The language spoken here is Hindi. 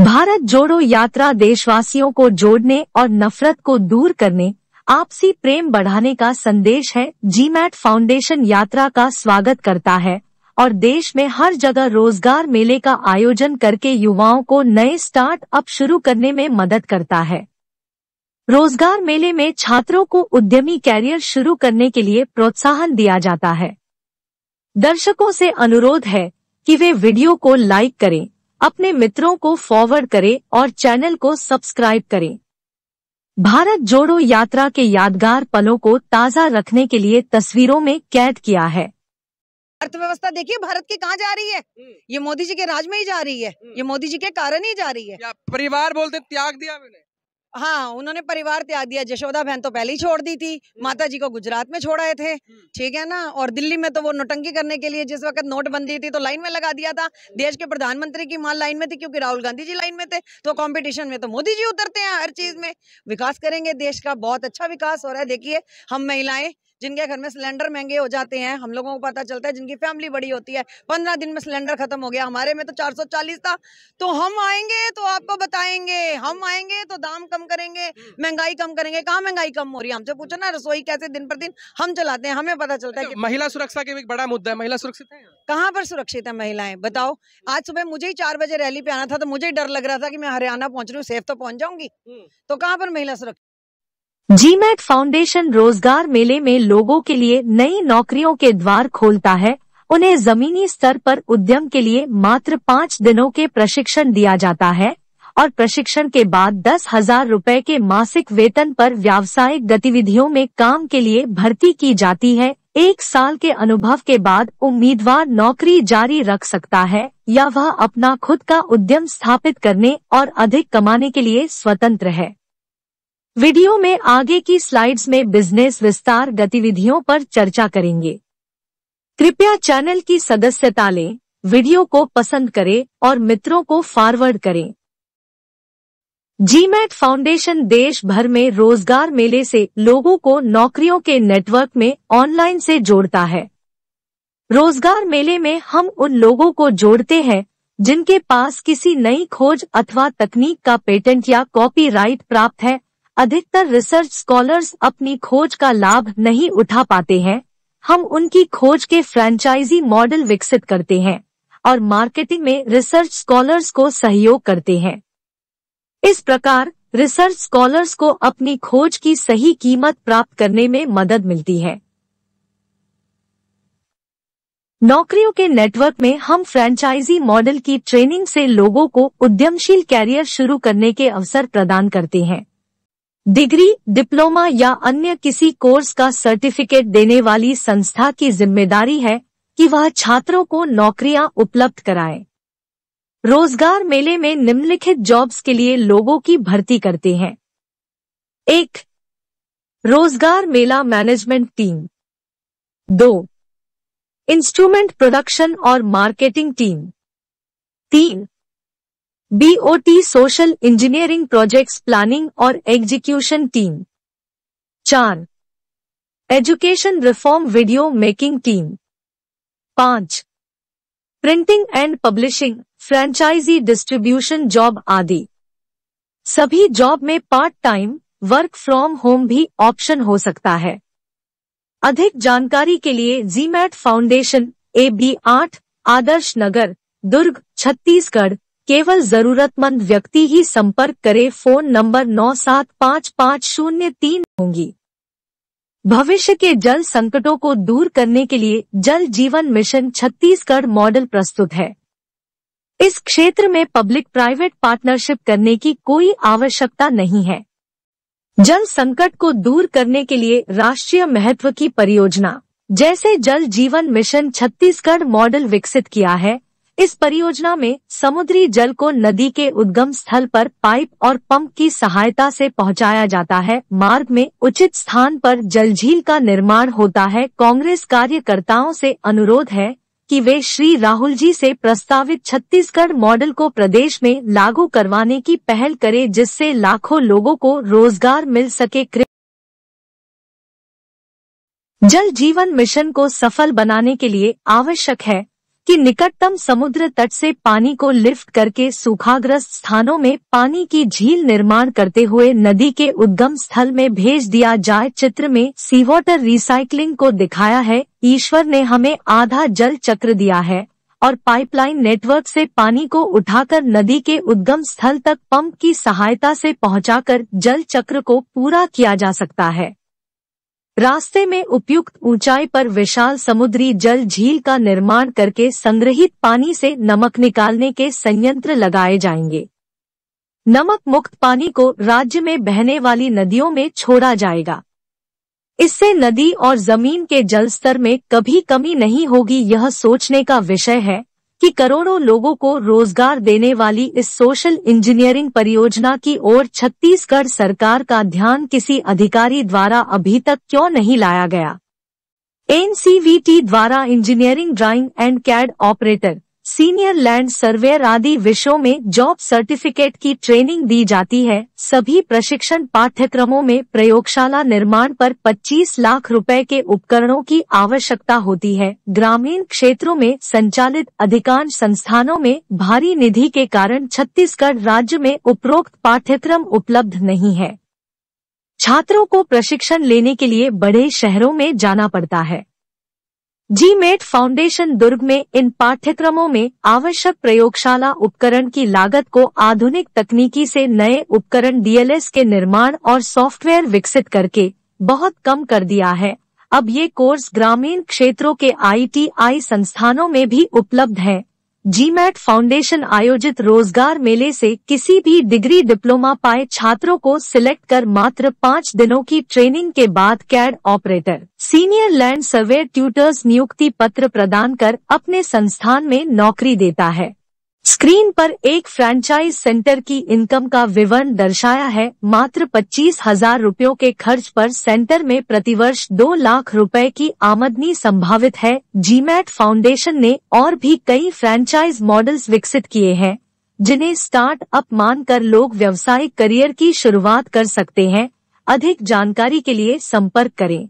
भारत जोड़ो यात्रा देशवासियों को जोड़ने और नफरत को दूर करने आपसी प्रेम बढ़ाने का संदेश है जीमैट फाउंडेशन यात्रा का स्वागत करता है और देश में हर जगह रोजगार मेले का आयोजन करके युवाओं को नए स्टार्ट अप शुरू करने में मदद करता है रोजगार मेले में छात्रों को उद्यमी कैरियर शुरू करने के लिए प्रोत्साहन दिया जाता है दर्शकों से अनुरोध है कि वे वीडियो को लाइक करें अपने मित्रों को फॉरवर्ड करें और चैनल को सब्सक्राइब करें भारत जोड़ो यात्रा के यादगार पलों को ताजा रखने के लिए तस्वीरों में कैद किया है अर्थव्यवस्था देखिए भारत की कहाँ जा रही है हम्म। ये मोदी जी के राज में ही जा रही है हम्म। ये मोदी जी के कारण ही जा रही है परिवार बोलते त्याग दिया मैंने हाँ उन्होंने परिवार त्याग दिया जशोदा बहन तो पहले ही छोड़ दी थी हम्म। माता जी को गुजरात में छोड़ाए थे हम्म। ठीक है ना और दिल्ली में तो वो नोटंकी करने के लिए जिस वक्त नोटबंदी थी तो लाइन में लगा दिया था हम्म। देश के प्रधानमंत्री की माल लाइन में थी क्योंकि राहुल गांधी जी लाइन में थे तो कॉम्पिटिशन में तो मोदी जी उतरते हैं हर चीज में विकास करेंगे देश का बहुत अच्छा विकास हो रहा है देखिए हम महिलाएं जिनके घर में सिलेंडर महंगे हो जाते हैं हम लोगों को पता चलता है जिनकी फैमिली बड़ी होती है पंद्रह दिन में सिलेंडर खत्म हो गया हमारे में तो चार सौ चालीस था तो हम आएंगे तो आपको बताएंगे हम आएंगे तो दाम कम करेंगे हम्म। महंगाई कम करेंगे कहाँ महंगाई कम हो रही है हमसे पूछो ना रसोई कैसे दिन पर दिन हम चलाते हैं हमें पता चलता है अच्छा, महिला सुरक्षा के भी बड़ा मुद्दा है महिला सुरक्षित है कहाँ पर सुरक्षित है महिलाएं हम्म। बताओ आज सुबह मुझे ही चार बजे रैली पे आना था तो मुझे डर लग रहा था कि मैं हरियाणा पहुंच रही हूँ सेफ तो पहुंच जाऊंगी हम्म। तो कहाँ पर महिला सुरक्षित जीमैट फाउंडेशन रोजगार मेले में लोगों के लिए नई नौकरियों के द्वार खोलता है उन्हें जमीनी स्तर पर उद्यम के लिए मात्र पाँच दिनों के प्रशिक्षण दिया जाता है और प्रशिक्षण के बाद दस हजार रूपए के मासिक वेतन पर व्यावसायिक गतिविधियों में काम के लिए भर्ती की जाती है एक साल के अनुभव के बाद उम्मीदवार नौकरी जारी रख सकता है या वह अपना खुद का उद्यम स्थापित करने और अधिक कमाने के लिए स्वतंत्र है वीडियो में आगे की स्लाइड्स में बिजनेस विस्तार गतिविधियों पर चर्चा करेंगे कृपया चैनल की सदस्यता लें वीडियो को पसंद करें और मित्रों को फॉरवर्ड करें जीमैट फाउंडेशन देश भर में रोजगार मेले से लोगों को नौकरियों के नेटवर्क में ऑनलाइन से जोड़ता है रोजगार मेले में हम उन लोगों को जोड़ते हैं जिनके पास किसी नई खोज अथवा तकनीक का पेटेंट या कॉपीराइट प्राप्त है अधिकतर रिसर्च स्कॉलर्स अपनी खोज का लाभ नहीं उठा पाते हैं हम उनकी खोज के फ्रेंचाइजी मॉडल विकसित करते हैं और मार्केटिंग में रिसर्च स्कॉलर्स को सहयोग करते हैं इस प्रकार रिसर्च स्कॉलर्स को अपनी खोज की सही कीमत प्राप्त करने में मदद मिलती है नौकरियों के नेटवर्क में हम फ्रेंचाइजी मॉडल की ट्रेनिंग से लोगों को उद्यमशील कैरियर शुरू करने के अवसर प्रदान करते हैं डिग्री डिप्लोमा या अन्य किसी कोर्स का सर्टिफिकेट देने वाली संस्था की जिम्मेदारी है कि वह छात्रों को नौकरियां उपलब्ध कराए रोजगार मेले में निम्नलिखित जॉब्स के लिए लोगों की भर्ती करते हैं एक रोजगार मेला मैनेजमेंट टीम दो इंस्ट्रूमेंट प्रोडक्शन और मार्केटिंग टीम तीन BOT social engineering projects planning और एग्जीक्यूशन टीम चार education reform video making team पांच printing and publishing franchise distribution job आदि सभी जॉब में part time work from home भी ऑप्शन हो सकता है अधिक जानकारी के लिए जीमैट फाउंडेशन ए बी आठ आदर्श नगर दुर्ग छत्तीसगढ़ केवल जरूरतमंद व्यक्ति ही संपर्क करे फोन नंबर नौ सात पाँच पाँच शून्य तीन होंगी भविष्य के जल संकटों को दूर करने के लिए जल जीवन मिशन छत्तीसगढ़ मॉडल प्रस्तुत है इस क्षेत्र में पब्लिक प्राइवेट पार्टनरशिप करने की कोई आवश्यकता नहीं है जल संकट को दूर करने के लिए राष्ट्रीय महत्व की परियोजना जैसे जल जीवन मिशन छत्तीसगढ़ मॉडल विकसित किया है इस परियोजना में समुद्री जल को नदी के उद्गम स्थल पर पाइप और पंप की सहायता से पहुंचाया जाता है मार्ग में उचित स्थान पर जल झील का निर्माण होता है कांग्रेस कार्यकर्ताओं से अनुरोध है कि वे श्री राहुल जी से प्रस्तावित छत्तीसगढ़ मॉडल को प्रदेश में लागू करवाने की पहल करें जिससे लाखों लोगों को रोजगार मिल सके जल जीवन मिशन को सफल बनाने के लिए आवश्यक है कि निकटतम समुद्र तट से पानी को लिफ्ट करके सूखाग्रस्त स्थानों में पानी की झील निर्माण करते हुए नदी के उद्गम स्थल में भेज दिया जाए चित्र में सी वाटर रिसाइकलिंग को दिखाया है ईश्वर ने हमें आधा जल चक्र दिया है और पाइपलाइन नेटवर्क से पानी को उठाकर नदी के उद्गम स्थल तक पंप की सहायता से पहुंचाकर जल चक्र को पूरा किया जा सकता है रास्ते में उपयुक्त ऊंचाई पर विशाल समुद्री जल झील का निर्माण करके संग्रहित पानी से नमक निकालने के संयंत्र लगाए जाएंगे नमक मुक्त पानी को राज्य में बहने वाली नदियों में छोड़ा जाएगा इससे नदी और जमीन के जलस्तर में कभी कमी नहीं होगी यह सोचने का विषय है कि करोड़ों लोगों को रोजगार देने वाली इस सोशल इंजीनियरिंग परियोजना की ओर छत्तीसगढ़ सरकार का ध्यान किसी अधिकारी द्वारा अभी तक क्यों नहीं लाया गया एनसीवीटी द्वारा engineering drawing and CAD operator senior land surveyor आदि विषयों में जॉब सर्टिफिकेट की ट्रेनिंग दी जाती है सभी प्रशिक्षण पाठ्यक्रमों में प्रयोगशाला निर्माण पर 25 लाख रुपए के उपकरणों की आवश्यकता होती है ग्रामीण क्षेत्रों में संचालित अधिकांश संस्थानों में भारी निधि के कारण छत्तीसगढ़ राज्य में उपरोक्त पाठ्यक्रम उपलब्ध नहीं है छात्रों को प्रशिक्षण लेने के लिए बड़े शहरों में जाना पड़ता है जी मेट फाउंडेशन दुर्ग में इन पाठ्यक्रमों में आवश्यक प्रयोगशाला उपकरण की लागत को आधुनिक तकनीकी से नए उपकरण डीएलएस के निर्माण और सॉफ्टवेयर विकसित करके बहुत कम कर दिया है अब ये कोर्स ग्रामीण क्षेत्रों के आईटीआई संस्थानों में भी उपलब्ध है जीमैट फाउंडेशन आयोजित रोजगार मेले से किसी भी डिग्री डिप्लोमा पाए छात्रों को सिलेक्ट कर मात्र पाँच दिनों की ट्रेनिंग के बाद CAD operator senior land survey tutors नियुक्ति पत्र प्रदान कर अपने संस्थान में नौकरी देता है स्क्रीन पर एक फ्रेंचाइज सेंटर की इनकम का विवरण दर्शाया है मात्र पच्चीस हजार रूपयों के खर्च पर सेंटर में प्रतिवर्ष दो लाख रुपए की आमदनी संभावित है जीमैट फाउंडेशन ने और भी कई फ्रेंचाइज मॉडल्स विकसित किए हैं जिन्हें स्टार्ट अप मान कर लोग व्यवसायिक करियर की शुरुआत कर सकते हैं अधिक जानकारी के लिए संपर्क करें